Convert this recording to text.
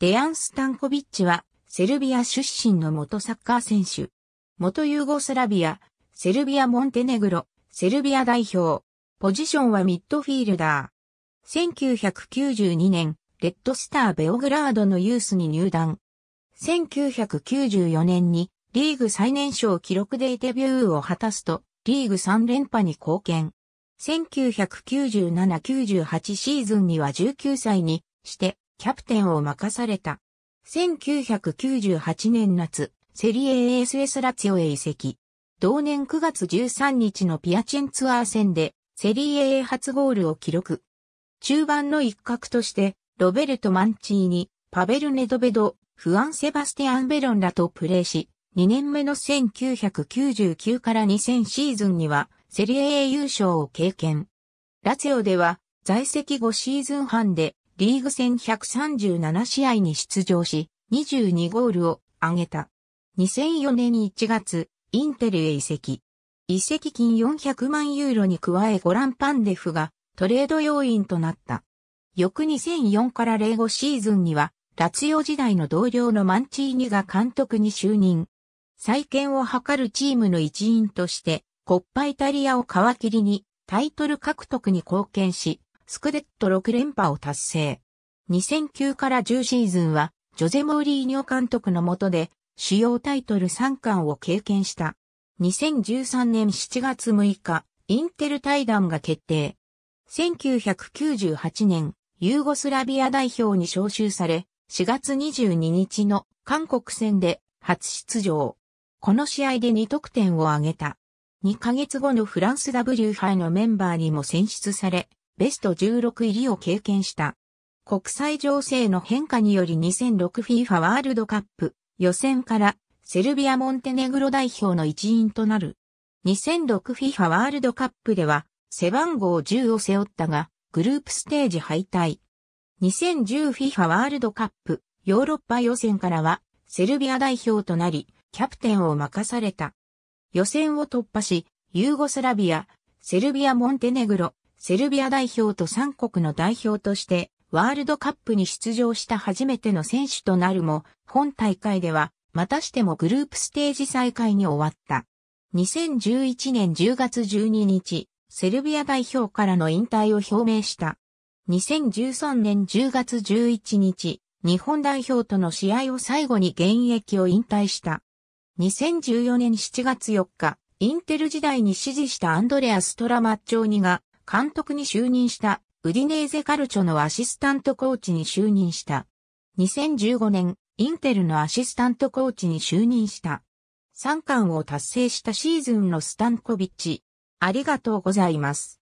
デアン・スタンコビッチは、セルビア出身の元サッカー選手。元ユーゴスラビア、セルビア・モンテネグロ、セルビア代表。ポジションはミッドフィールダー。1992年、レッドスター・ベオグラードのユースに入団。1994年に、リーグ最年少記録でデビューを果たすと、リーグ3連覇に貢献。1997-98シーズンには19歳にして、キャプテンを任された。1998年夏、セリエ ASS ラツィオへ移籍。同年9月13日のピアチェンツアー戦で、セリエ A 初ゴールを記録。中盤の一角として、ロベルト・マンチーニ、パベル・ネドベド、フアン・セバスティアン・ベロンらとプレーし、2年目の1999から2000シーズンには、セリエ A 優勝を経験。ラツィオでは、在籍後シーズン半で、リーグ戦137試合に出場し、22ゴールを挙げた。2004年1月、インテルへ移籍。移籍金400万ユーロに加えゴランパンデフがトレード要員となった。翌2004から05シーズンには、ラツヨ時代の同僚のマンチーニが監督に就任。再建を図るチームの一員として、コッパイタリアを皮切りにタイトル獲得に貢献し、スクデット6連覇を達成。2009から10シーズンは、ジョゼ・モーリーニョ監督の下で、主要タイトル3冠を経験した。2013年7月6日、インテル対談が決定。1998年、ユーゴスラビア代表に招集され、4月22日の韓国戦で初出場。この試合で2得点を挙げた。2ヶ月後のフランス W 杯のメンバーにも選出され、ベスト16入りを経験した。国際情勢の変化により 2006FIFA ワールドカップ予選からセルビア・モンテネグロ代表の一員となる。2006FIFA ワールドカップでは背番号10を背負ったがグループステージ敗退。2010FIFA ワールドカップヨーロッパ予選からはセルビア代表となりキャプテンを任された。予選を突破しユーゴスラビア、セルビア・モンテネグロ、セルビア代表と3国の代表としてワールドカップに出場した初めての選手となるも、本大会ではまたしてもグループステージ再開に終わった。2011年10月12日、セルビア代表からの引退を表明した。2013年10月11日、日本代表との試合を最後に現役を引退した。2014年7月4日、インテル時代に支持したアンドレアス・トラマッチョーニが監督に就任した、ウディネーゼカルチョのアシスタントコーチに就任した。2015年、インテルのアシスタントコーチに就任した。3冠を達成したシーズンのスタンコビッチ。ありがとうございます。